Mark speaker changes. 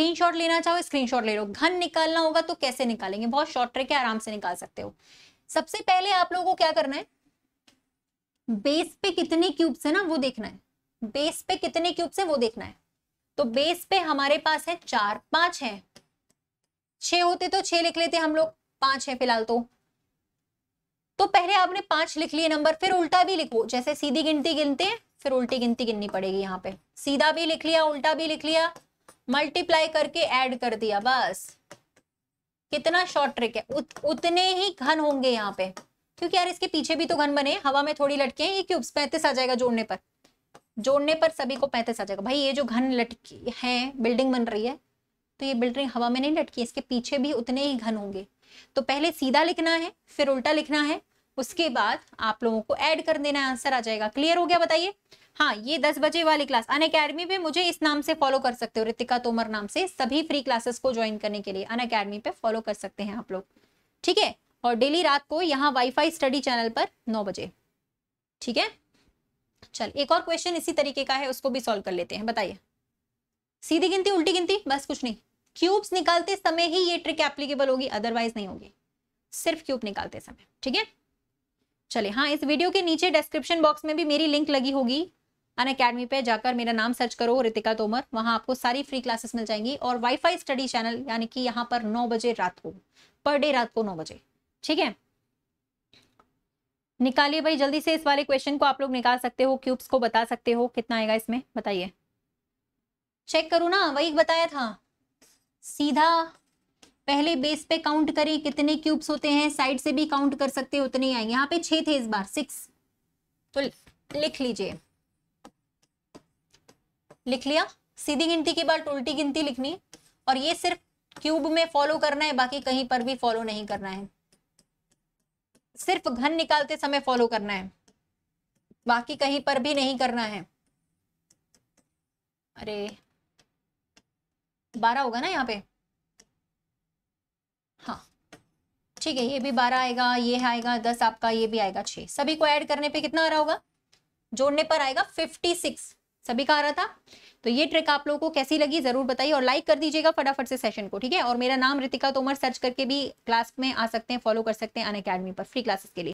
Speaker 1: screenshot लेना चाहो screenshot ले लो घन निकालना होगा तो कैसे निकालेंगे बहुत शॉर्ट ट्रिक है आराम से निकाल सकते हो सबसे पहले आप लोगों को क्या करना है बेस पे कितने क्यूब्स है ना वो देखना है बेस पे कितने क्यूब्स है वो देखना है तो बेस पे हमारे पास है चार पांच है छह होते तो छह लिख लेते हम लोग पांच है फिलहाल तो तो पहले आपने पांच लिख लिए नंबर फिर उल्टा भी लिखो जैसे सीधी गिनती गिनते हैं फिर उल्टी गिनती गिननी पड़ेगी यहाँ पे सीधा भी लिख लिया उल्टा भी लिख लिया मल्टीप्लाई करके ऐड कर दिया बस कितना शॉर्ट ट्रिक है उत, उतने ही घन होंगे यहाँ पे क्योंकि यार इसके पीछे भी तो घन बने हवा में थोड़ी लटके हैं ये क्यूब्स पैंतीस आ जाएगा जोड़ने पर जोड़ने पर सभी को पैंतीस आ जाएगा भाई ये जो घन लटकी है बिल्डिंग बन रही है तो ये बिल्डिंग हवा में नहीं लटकी इसके पीछे भी उतने ही घन होंगे तो पहले सीधा लिखना है फिर उल्टा लिखना है उसके बाद आप लोगों को ऐड कर देना आंसर आ जाएगा क्लियर हो गया बताइए हाँ ये दस बजे वाली क्लास अन अकेडमी पे मुझे इस नाम से फॉलो कर सकते हो रितिका तोमर नाम से सभी फ्री क्लासेस को ज्वाइन करने के लिए अन अकेडमी पे फॉलो कर सकते हैं आप लोग ठीक है और डेली रात को यहाँ वाईफाई स्टडी चैनल पर नौ बजे ठीक है चल एक और क्वेश्चन इसी तरीके का है उसको भी सॉल्व कर लेते हैं बताइए सीधी गिनती उल्टी गिनती बस कुछ नहीं क्यूब्स निकालते समय ही ये ट्रिक एप्लीकेबल होगी अदरवाइज नहीं होगी सिर्फ क्यूब निकालते समय ठीक है चले हाँ इस वीडियो के नीचे डिस्क्रिप्शन बॉक्स में भी मेरी लिंक लगी होगी अन अकेडमी पे जाकर मेरा नाम सर्च करो रितिका तोमर वहां आपको सारी फ्री क्लासेस मिल जाएंगी और वाईफाई स्टडी चैनल यानी कि यहाँ पर नौ बजे रात को पर डे रात को नौ बजे ठीक है निकालिए भाई जल्दी से इस वाले क्वेश्चन को आप लोग निकाल सकते हो क्यूब्स को बता सकते हो कितना आएगा इसमें बताइए चेक करू ना वही बताया था सीधा पहले बेस पे काउंट करें कितने क्यूब्स होते हैं साइड से भी काउंट कर सकते हैं उतने आए यहाँ पे छह थे इस बार सिक्स तो लिख लीजिए लिख लिया सीधी गिनती के बाद उल्टी गिनती लिखनी और ये सिर्फ क्यूब में फॉलो करना है बाकी कहीं पर भी फॉलो नहीं करना है सिर्फ घन निकालते समय फॉलो करना है बाकी कहीं पर भी नहीं करना है अरे बारह होगा ना यहाँ पे ठीक है ये भी बारह आएगा ये आएगा दस आपका ये भी आएगा छः सभी को ऐड करने पे कितना आ रहा होगा जोड़ने पर आएगा फिफ्टी सिक्स सभी का आ रहा था तो ये ट्रिक आप लोगों को कैसी लगी जरूर बताइए और लाइक कर दीजिएगा फटाफट से सेशन को ठीक है और मेरा नाम रितिका तोमर सर्च करके भी क्लास में आ सकते हैं फॉलो कर सकते हैं अन अकेडमी पर फ्री क्लासेस के लिए